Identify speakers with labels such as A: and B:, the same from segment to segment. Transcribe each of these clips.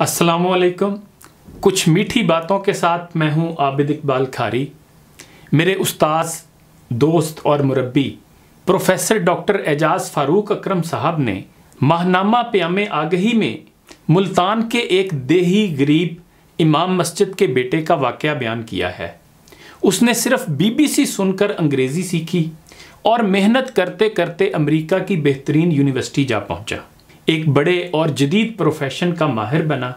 A: वालेकुम कुछ मीठी बातों के साथ मैं हूं आबिद इकबाल खारी मेरे उस्ताद दोस्त और मुरबी प्रोफेसर डॉक्टर एजाज फारूक अकरम साहब ने माहनामा प्याम आगही में मुल्तान के एक देही गरीब इमाम मस्जिद के बेटे का वाक़ बयान किया है उसने सिर्फ बीबीसी सुनकर अंग्रेज़ी सीखी और मेहनत करते करते अमेरिका की बेहतरीन यूनिवर्सिटी जा पहुंचा एक बड़े और जदीद प्रोफेशन का माहिर बना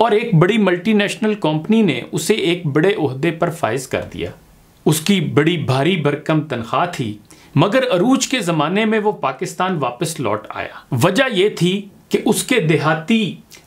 A: और एक बड़ी मल्टीनेशनल कंपनी ने उसे एक बड़े अहदे पर फायज कर दिया उसकी बड़ी भारी भरकम तनख्वाह थी मगर अरूज के ज़माने में वो पाकिस्तान वापस लौट आया वजह यह थी कि उसके देहाती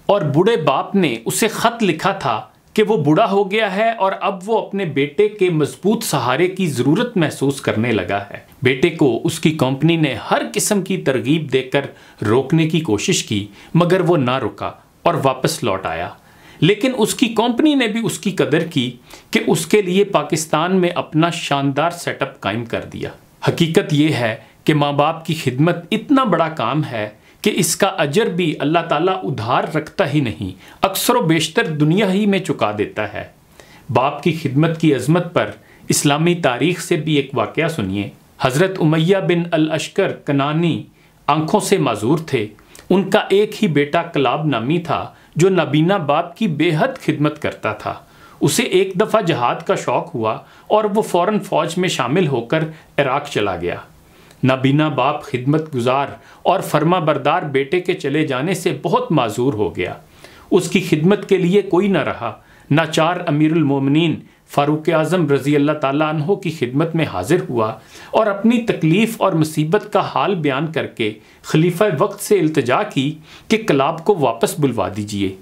A: और बूढ़े बाप ने उसे ख़त लिखा था कि वो बूढ़ा हो गया है और अब वो अपने बेटे के मजबूत सहारे की ज़रूरत महसूस करने लगा है बेटे को उसकी कंपनी ने हर किस्म की तरगीब देकर रोकने की कोशिश की मगर वो ना रुका और वापस लौट आया लेकिन उसकी कंपनी ने भी उसकी कदर की कि उसके लिए पाकिस्तान में अपना शानदार सेटअप कायम कर दिया हकीकत यह है कि माँ बाप की खिदमत इतना बड़ा काम है कि इसका अजर भी अल्लाह ताला उधार रखता ही नहीं अक्सर बेशतर दुनिया ही में चुका देता है बाप की खिदमत की अजमत पर इस्लामी तारीख से भी एक वाक़ सुनिए हज़रत उमैया बिन अल अशकर कनानी आँखों से माजूर थे उनका एक ही बेटा कलाब नामी था जो नबीना बाप की बेहद खिदमत करता था उसे एक दफ़ा जहाद का शौक़ हुआ और वो फ़ौर फ़ौज में शामिल होकर इराक चला गया नबीना बाप खिदमत गुजार और फर्मा बरदार बेटे के चले जाने से बहुत माजूर हो गया उसकी खिदमत के लिए कोई ना रहा चार अमीरमिन फ़ारूक आज़म रज़ी अल्लाह तहों की खिदमत में हाजिर हुआ और अपनी तकलीफ़ और मुसीबत का हाल बयान करके खलीफा वक्त से अल्तजा की कि कलाब को वापस बुलवा दीजिए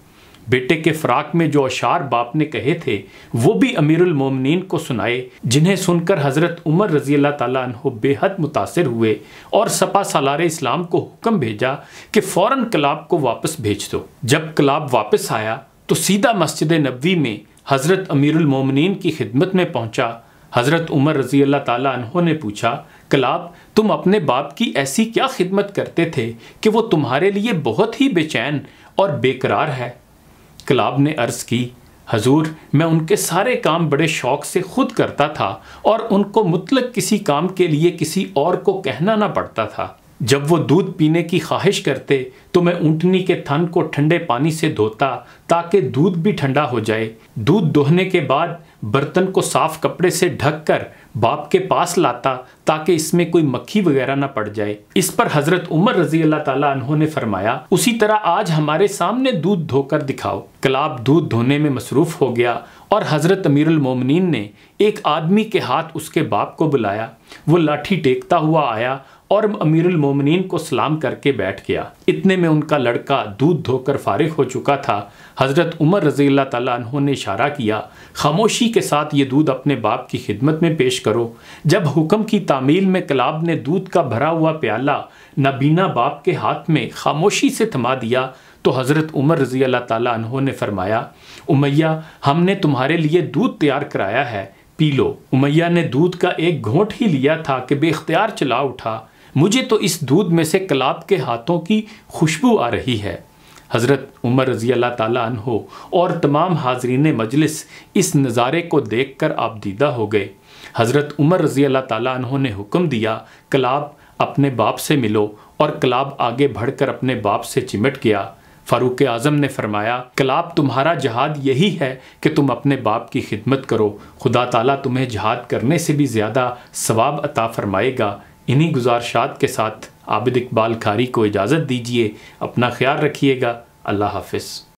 A: बेटे के फ्राक में जो अशार बाप ने कहे थे वो भी अमीरुल मोमिनीन को सुनाए जिन्हें सुनकर हज़रत उमर रजी अल्लाह तु बेहद मुतासर हुए और सपा सालार इस्लाम को हुक्म भेजा कि फ़ौर कलाब को वापस भेज दो जब कलाब वापस आया तो सीधा मस्जिद नबी में हज़रत अमीरुल मोमिनीन की खिदमत में पहुँचा हज़रत उमर रजी अल्लाह तु ने पूछा कलाब तुम अपने बाप की ऐसी क्या खिदमत करते थे कि वो तुम्हारे लिए बहुत ही बेचैन और बेकरार है कलाब ने अर्ज़ की हजूर मैं उनके सारे काम बड़े शौक से खुद करता था और उनको मुतलक किसी काम के लिए किसी और को कहना ना पड़ता था जब वो दूध पीने की ख्वाहिश करते तो मैं ऊँटनी के थन को ठंडे पानी से धोता ताकि दूध भी ठंडा हो जाए दूध दोहने के बाद बर्तन को साफ कपड़े से ढककर बाप के पास लाता ताकि इसमें कोई मक्खी वगैरह ना पड़ जाए इस पर हजरत उमर रजी अल्लाह ताला ने फरमाया उसी तरह आज हमारे सामने दूध धोकर दिखाओ कलाब दूध धोने में मसरूफ हो गया और हजरत अमीरुल मोमिनीन ने एक आदमी के हाथ उसके बाप को बुलाया वो लाठी टेकता हुआ आया और अमीरुल मोमिनीन को सलाम करके बैठ गया इतने में उनका लड़का दूध धोकर फारिग हो चुका था हज़रत उमर रज़ी अल्लाह तहों ने इशारा किया खामोशी के साथ ये दूध अपने बाप की खिदमत में पेश करो जब हुक्म की तामील में कलाब ने दूध का भरा हुआ प्याला नबीना बाप के हाथ में खामोशी से थमा दिया तो हज़रत उमर रज़ी अल्लाह तहों ने फरमाया उमैया हमने तुम्हारे लिए दूध तैयार कराया है पी लो उमैया ने दूध का एक घोंट ही लिया था कि बेख्तियार चला उठा मुझे तो इस दूध में से कलाब के हाथों की खुशबू आ रही है हज़रत उमर रज़ी अल्लाह तहो और तमाम हाजरीन मजलिस इस नज़ारे को देख कर आप दीदा हो गए हज़रत उमर रज़ी अल्लाह तहों ने हुक्म दिया कलाब अपने बाप से मिलो और कलाब आगे बढ़कर अपने बाप से चिमट गया फ़ारूक आज़म ने फरमाया कलाब तुम्हारा जहाद यही है कि तुम अपने बाप की खिदमत करो खुदा ताला तुम्हें जहाद करने से भी ज़्यादा सवाब अता फरमाएगा इन्हीं गुजारशात के साथ आबिद इकबाल खारी को इजाज़त दीजिए अपना ख्याल रखिएगा अल्लाह हाफिज़